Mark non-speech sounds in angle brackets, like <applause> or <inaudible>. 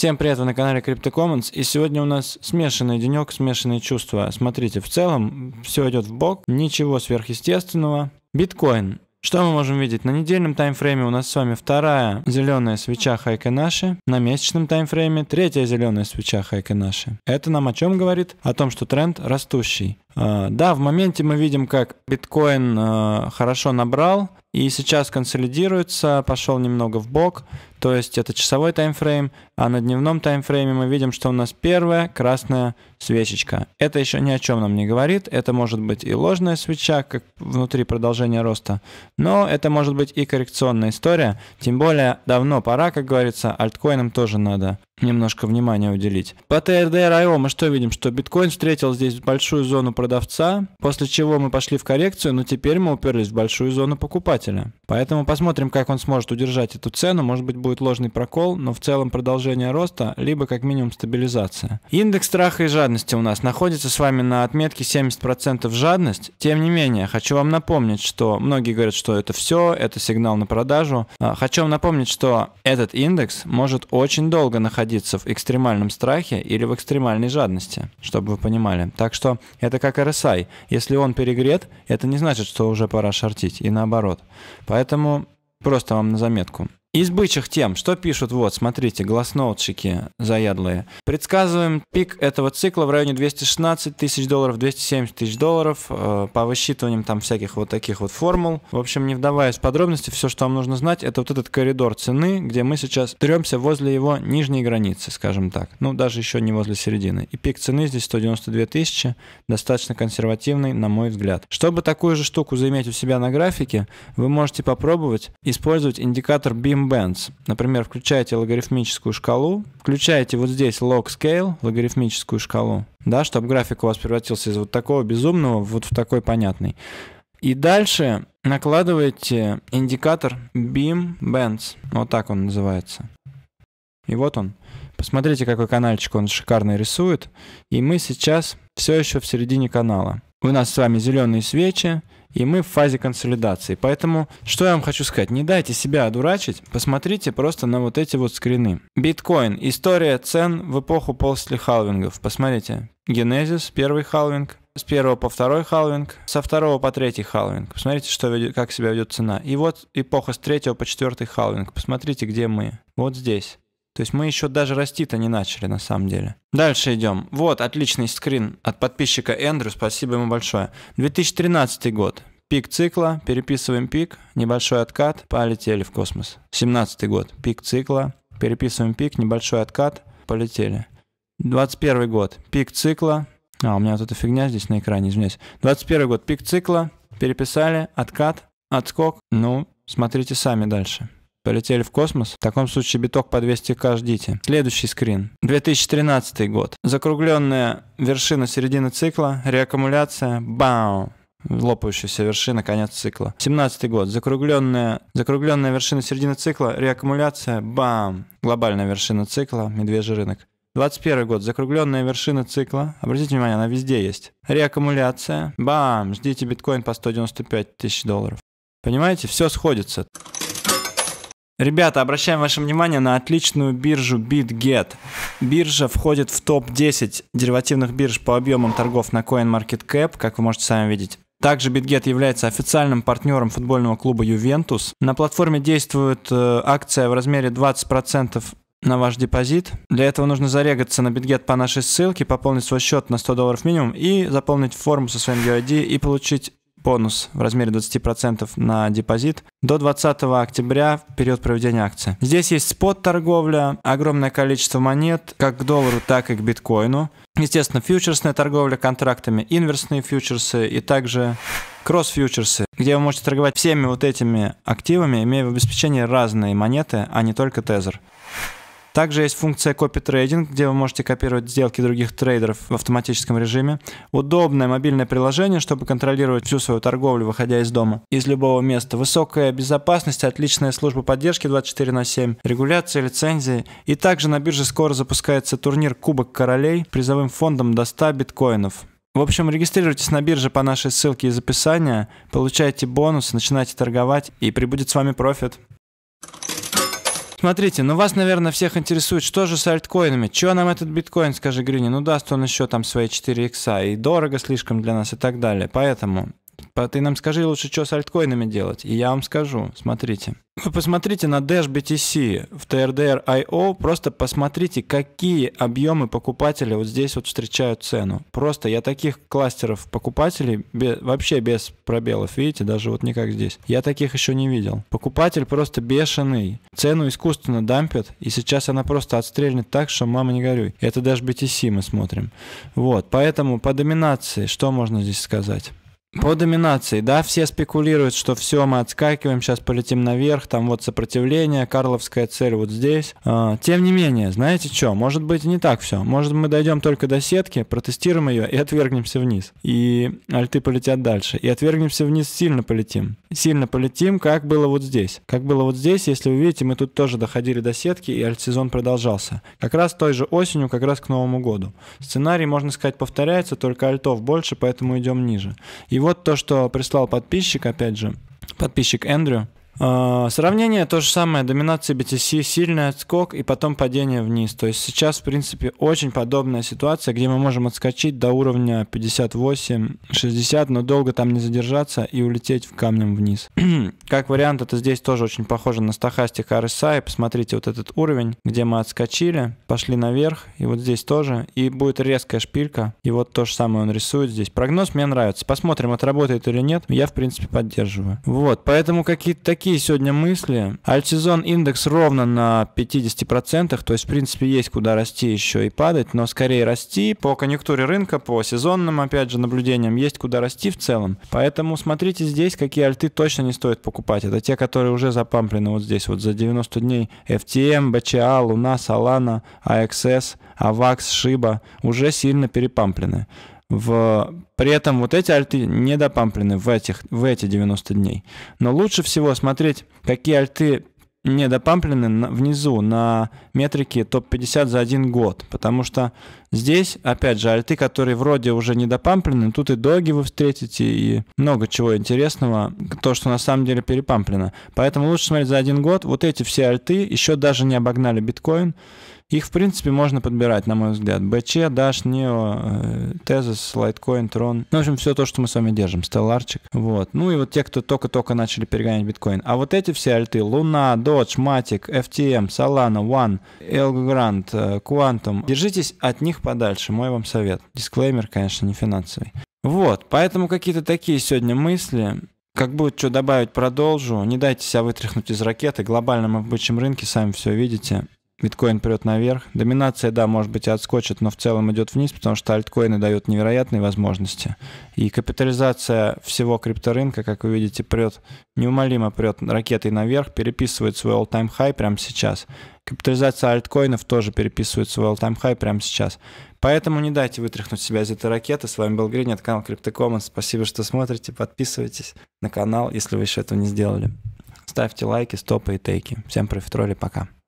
Всем привет, вы на канале Crypto Commons, и сегодня у нас смешанный денек, смешанные чувства. Смотрите, в целом все идет в бок, ничего сверхъестественного. Биткоин. Что мы можем видеть? На недельном таймфрейме у нас с вами вторая зеленая свеча хайка наши, на месячном таймфрейме третья зеленая свеча хайка наши. Это нам о чем говорит? О том, что тренд растущий. А, да, в моменте мы видим, как биткоин а, хорошо набрал и сейчас консолидируется, пошел немного в бок. То есть это часовой таймфрейм, а на дневном таймфрейме мы видим, что у нас первая красная свечечка. Это еще ни о чем нам не говорит. Это может быть и ложная свеча, как внутри продолжения роста, но это может быть и коррекционная история. Тем более давно пора, как говорится, альткоинам тоже надо немножко внимания уделить. По TRDR.io а мы что видим? Что биткоин встретил здесь большую зону продавца, после чего мы пошли в коррекцию, но теперь мы уперлись в большую зону покупателя. Поэтому посмотрим, как он сможет удержать эту цену. Может быть, будет ложный прокол, но в целом продолжение роста, либо как минимум стабилизация. Индекс страха и жадности у нас находится с вами на отметке 70% жадность. Тем не менее, хочу вам напомнить, что многие говорят, что это все, это сигнал на продажу. А, хочу вам напомнить, что этот индекс может очень долго находиться находиться в экстремальном страхе или в экстремальной жадности, чтобы вы понимали. Так что это как RSI. Если он перегрет, это не значит, что уже пора шортить, и наоборот. Поэтому просто вам на заметку. Из бычьих тем, что пишут, вот, смотрите, гласноутчики заядлые. Предсказываем пик этого цикла в районе 216 тысяч долларов, 270 тысяч долларов, э, по высчитываниям там всяких вот таких вот формул. В общем, не вдаваясь в подробности, все, что вам нужно знать, это вот этот коридор цены, где мы сейчас тремся возле его нижней границы, скажем так. Ну, даже еще не возле середины. И пик цены здесь 192 тысячи, достаточно консервативный, на мой взгляд. Чтобы такую же штуку заиметь у себя на графике, вы можете попробовать использовать индикатор BIM Timbands. Например, включаете логарифмическую шкалу, включаете вот здесь log scale, логарифмическую шкалу, да, чтобы график у вас превратился из вот такого безумного вот в такой понятный. И дальше накладываете индикатор Beam Bands. Вот так он называется. И вот он. Посмотрите, какой каналчик он шикарно рисует. И мы сейчас все еще в середине канала. У нас с вами зеленые свечи, и мы в фазе консолидации. Поэтому, что я вам хочу сказать, не дайте себя одурачить, посмотрите просто на вот эти вот скрины. Биткоин. История цен в эпоху после халвингов. Посмотрите. Генезис, первый халвинг, с первого по второй халвинг, со второго по третий халвинг. Посмотрите, что ведет, как себя ведет цена. И вот эпоха с третьего по четвертый халвинг. Посмотрите, где мы. Вот здесь. То есть мы еще даже расти-то не начали на самом деле. Дальше идем. Вот, отличный скрин от подписчика Эндрю, спасибо ему большое. 2013 год. Пик цикла, переписываем пик, небольшой откат, полетели в космос. 17 год, пик цикла, переписываем пик, небольшой откат, полетели. 21 год, пик цикла. А, у меня вот эта фигня здесь на экране, извиняюсь. 21 год, пик цикла, переписали, откат, отскок. Ну, смотрите сами дальше полетели в космос. В таком случае биток по 200к ждите. Следующий скрин. 2013 год. Закругленная вершина середины цикла, реаккумуляция, бау лопающаяся вершина, конец цикла. 17 год. Закругленная, закругленная вершина середины цикла, реаккумуляция, бам! Глобальная вершина цикла, медвежий рынок. 21 год. Закругленная вершина цикла. Обратите внимание, она везде есть. Реаккумуляция. Бам! Ждите биткоин по 195 тысяч долларов. Понимаете, все сходится. Ребята, обращаем ваше внимание на отличную биржу BitGet. Биржа входит в топ-10 деривативных бирж по объемам торгов на CoinMarketCap, как вы можете сами видеть. Также BitGet является официальным партнером футбольного клуба «Ювентус». На платформе действует э, акция в размере 20% на ваш депозит. Для этого нужно зарегаться на BitGet по нашей ссылке, пополнить свой счет на 100 долларов минимум и заполнить форму со своим UID и получить бонус в размере 20% на депозит до 20 октября в период проведения акции. Здесь есть спот-торговля, огромное количество монет, как к доллару, так и к биткоину. Естественно, фьючерсная торговля контрактами, инверсные фьючерсы и также кросс-фьючерсы, где вы можете торговать всеми вот этими активами, имея в обеспечении разные монеты, а не только тезер. Также есть функция Copy Trading, где вы можете копировать сделки других трейдеров в автоматическом режиме. Удобное мобильное приложение, чтобы контролировать всю свою торговлю, выходя из дома. Из любого места. Высокая безопасность, отличная служба поддержки 24 на 7, регуляция, лицензии. И также на бирже скоро запускается турнир Кубок Королей призовым фондом до 100 биткоинов. В общем, регистрируйтесь на бирже по нашей ссылке из описания, получайте бонус, начинайте торговать и прибудет с вами профит. Смотрите, ну вас, наверное, всех интересует, что же с альткоинами? Чего нам этот биткоин, скажи Грини? Ну даст он еще там свои 4 икса, и дорого слишком для нас и так далее. Поэтому Типа, ты нам скажи лучше, что с альткоинами делать. И я вам скажу, смотрите. Вы ну, посмотрите на Dash BTC в TRDR.io, просто посмотрите, какие объемы покупателей вот здесь вот встречают цену. Просто я таких кластеров покупателей без, вообще без пробелов, видите, даже вот никак здесь. Я таких еще не видел. Покупатель просто бешеный. Цену искусственно дампят, и сейчас она просто отстрельнет так, что мама не горюй. Это Dash BTC мы смотрим. Вот, поэтому по доминации что можно здесь сказать? По доминации, да, все спекулируют, что все, мы отскакиваем, сейчас полетим наверх, там вот сопротивление, Карловская цель вот здесь. А, тем не менее, знаете что, может быть не так все. Может мы дойдем только до сетки, протестируем ее и отвергнемся вниз. И альты полетят дальше. И отвергнемся вниз, сильно полетим. Сильно полетим, как было вот здесь. Как было вот здесь, если вы видите, мы тут тоже доходили до сетки, и альт-сезон продолжался. Как раз той же осенью, как раз к Новому году. Сценарий, можно сказать, повторяется, только альтов больше, поэтому идем ниже. И вот то, что прислал подписчик, опять же, подписчик Эндрю, а, сравнение то же самое, доминация BTC, сильный отскок и потом падение вниз. То есть сейчас, в принципе, очень подобная ситуация, где мы можем отскочить до уровня 58-60, но долго там не задержаться и улететь в камнем вниз. <clears throat> как вариант, это здесь тоже очень похоже на стохастик RSI. Посмотрите вот этот уровень, где мы отскочили, пошли наверх, и вот здесь тоже, и будет резкая шпилька, и вот то же самое он рисует здесь. Прогноз мне нравится. Посмотрим, отработает или нет. Я, в принципе, поддерживаю. Вот, поэтому какие-то такие такие сегодня мысли. Альтсезон индекс ровно на 50%, то есть, в принципе, есть куда расти еще и падать, но скорее расти по конъюнктуре рынка, по сезонным, опять же, наблюдениям, есть куда расти в целом. Поэтому смотрите здесь, какие альты точно не стоит покупать. Это те, которые уже запамплены вот здесь, вот за 90 дней. FTM, BCA, эм, а, Луна, Solana, AXS, AVAX, Shiba уже сильно перепамплены. В... При этом вот эти альты не допамплены в, этих, в эти 90 дней. Но лучше всего смотреть, какие альты не допамплены внизу на метрике топ-50 за один год, потому что здесь, опять же, альты, которые вроде уже не допамплены, тут и доги вы встретите, и много чего интересного, то, что на самом деле перепамплено. Поэтому лучше смотреть за один год. Вот эти все альты еще даже не обогнали биткоин, их, в принципе, можно подбирать, на мой взгляд. BC, Dash, Neo, Tezos, Litecoin, Tron. Ну, в общем, все то, что мы с вами держим. стелларчик Вот. Ну и вот те, кто только-только начали перегонять биткоин. А вот эти все альты. Луна, Dodge, Matic, FTM, Solana, One, Elgrand, э, Quantum. Держитесь от них подальше. Мой вам совет. Дисклеймер, конечно, не финансовый. Вот, поэтому какие-то такие сегодня мысли. Как будет что добавить, продолжу. Не дайте себя вытряхнуть из ракеты. Глобально мы в бычьем рынке, сами все видите биткоин прет наверх. Доминация, да, может быть, отскочит, но в целом идет вниз, потому что альткоины дают невероятные возможности. И капитализация всего крипторынка, как вы видите, прет, неумолимо прет ракетой наверх, переписывает свой all-time high прямо сейчас. Капитализация альткоинов тоже переписывает свой all-time high прямо сейчас. Поэтому не дайте вытряхнуть себя из этой ракеты. С вами был Гринь, это канал CryptoCommons. Спасибо, что смотрите. Подписывайтесь на канал, если вы еще этого не сделали. Ставьте лайки, стопы и тейки. Всем профитроли, пока.